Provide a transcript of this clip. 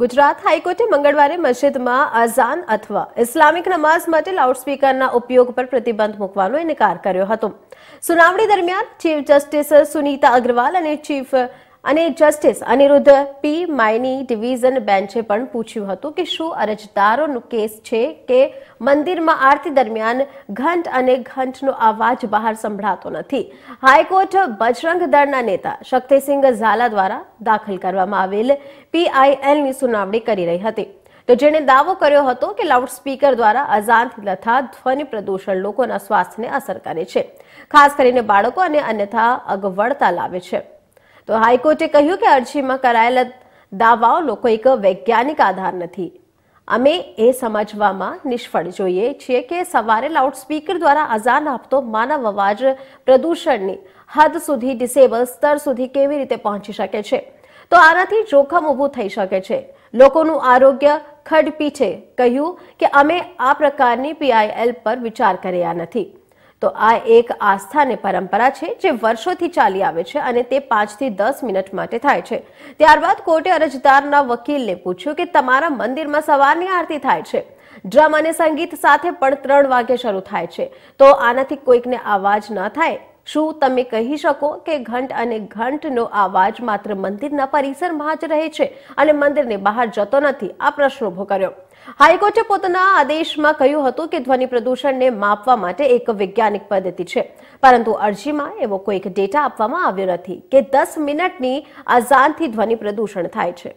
ગુજરાત હાઈકોર્ટે મંગળવારે મસ્જિદમાં અઝાન અથવા ઇસ્લામિક નમાઝ માટે લાઉડસ્પીકરના ઉપયોગ પર પ્રતિબંધ મૂકવાનો ઇનકાર કર્યો હતો સુનાવણી દરમિયાન ચીફ જસ્ટિસ સુનીતા અગ્રવાલ અને ચીફ અને justice Aniruddha P Mayee division બેન્ચે પણ પૂછ્યું હતું કે શું અરજદારોનો કેસ છે કે મંદિરમાં આરતી દરમિયાન ઘંટ અને ઘંટનો અવાજ બહાર સંભળાતો નથી હાઈકોર્ટ બજરંગ દળના નેતા શક્તિસિંહ ઝાલા દ્વારા દાખલ કરવામાં આવેલ પીઆઈએલની સુનાવણી કરી રહી હતી તો જેણે દાવો કર્યો હતો કે લાઉડસ્પીકર દ્વારા અજાનથી તથા ધ્વનિ પ્રદૂષણ લોકોના સ્વાસ્થ્યને અસર કરે છે ખાસ કરીને બાળકો અને અન્યથા અગવડતા લાવે છે તો હાઈકોર્ટે કહ્યું કે અરજીમાં કરાયેલા દાવાઓ લોકો એક વૈજ્ઞાનિક આધાર નથી અમે એ સમજવામાં નિષ્ફળ જોઈએ છીએ કે સવારે લાઉડસ્પીકર દ્વારા અઝાન આપતો માનવ અવાજ પ્રદૂષણની હદ સુધી ડિસેબલ સ્તર સુધી કેવી રીતે પહોંચી શકે છે તો આનાથી જોખમ ઊભું થઈ શકે છે લોકોનું આરોગ્ય ખડપીછે કહ્યું કે અમે આ પ્રકારની પીઆઈએલ પર વિચાર કર્યા નથી તો આ એક આસ્થાને પરંપરા છે જે વર્ષોથી ચાલી આવે છે અને તે પાંચથી દસ મિનિટ માટે થાય છે ત્યારબાદ કોર્ટે અરજદારના વકીલને પૂછ્યું કે તમારા મંદિરમાં સવારની આરતી થાય છે ડ્રમ અને સંગીત સાથે પણ ત્રણ વાગે શરૂ થાય છે તો આનાથી કોઈકને આવાજ ન થાય શું તમે કહી શકો કે ઘંટ અને ઘંટનો અવાજ માત્ર મંદિરના પરિસરમાં જ રહે છે અને મંદિરની બહાર જતો નથી આ પ્રશ્ન ઉભો કર્યો હાઈકોર્ટે પોતાના આદેશમાં કહ્યું હતું કે ધ્વનિ પ્રદૂષણને માપવા માટે એક વૈજ્ઞાનિક પદ્ધતિ છે પરંતુ અરજીમાં એવો કોઈક ડેટા આપવામાં આવ્યો નથી કે દસ મિનિટની અજાનથી ધ્વનિ પ્રદૂષણ થાય છે